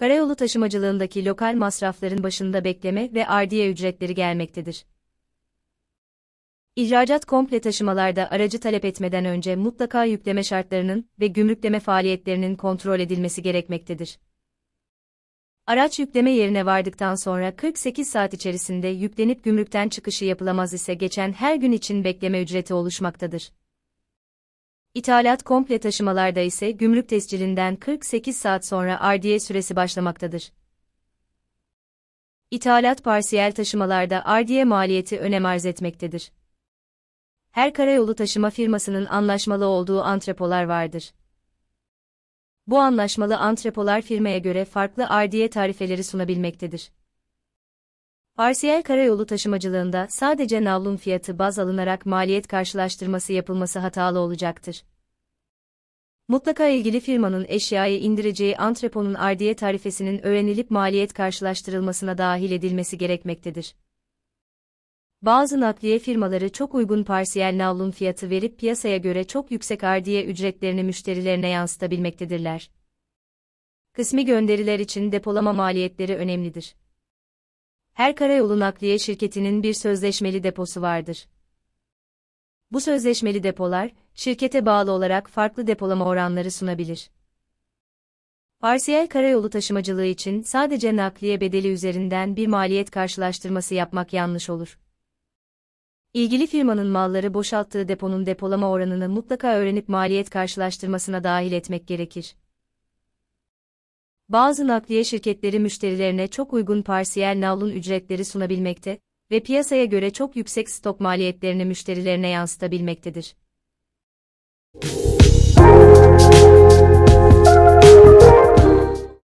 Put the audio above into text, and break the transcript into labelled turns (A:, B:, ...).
A: Karayolu taşımacılığındaki lokal masrafların başında bekleme ve ardiye ücretleri gelmektedir. İhracat komple taşımalarda aracı talep etmeden önce mutlaka yükleme şartlarının ve gümrükleme faaliyetlerinin kontrol edilmesi gerekmektedir. Araç yükleme yerine vardıktan sonra 48 saat içerisinde yüklenip gümrükten çıkışı yapılamaz ise geçen her gün için bekleme ücreti oluşmaktadır. İthalat komple taşımalarda ise gümrük tescilinden 48 saat sonra ardiye süresi başlamaktadır. İthalat parsiyel taşımalarda ardiye maliyeti önem arz etmektedir. Her karayolu taşıma firmasının anlaşmalı olduğu antrepolar vardır. Bu anlaşmalı antrepolar firmaya göre farklı ardiye tarifeleri sunabilmektedir. Parsiyel karayolu taşımacılığında sadece navlun fiyatı baz alınarak maliyet karşılaştırması yapılması hatalı olacaktır. Mutlaka ilgili firmanın eşyayı indireceği antreponun ardiye tarifesinin öğrenilip maliyet karşılaştırılmasına dahil edilmesi gerekmektedir. Bazı nakliye firmaları çok uygun parsiyel navlun fiyatı verip piyasaya göre çok yüksek ardiye ücretlerini müşterilerine yansıtabilmektedirler. Kısmi gönderiler için depolama maliyetleri önemlidir her karayolu nakliye şirketinin bir sözleşmeli deposu vardır. Bu sözleşmeli depolar, şirkete bağlı olarak farklı depolama oranları sunabilir. Parsiyel karayolu taşımacılığı için sadece nakliye bedeli üzerinden bir maliyet karşılaştırması yapmak yanlış olur. İlgili firmanın malları boşalttığı deponun depolama oranını mutlaka öğrenip maliyet karşılaştırmasına dahil etmek gerekir. Bazı nakliye şirketleri müşterilerine çok uygun parsiyel navlun ücretleri sunabilmekte ve piyasaya göre çok yüksek stok maliyetlerini müşterilerine yansıtabilmektedir.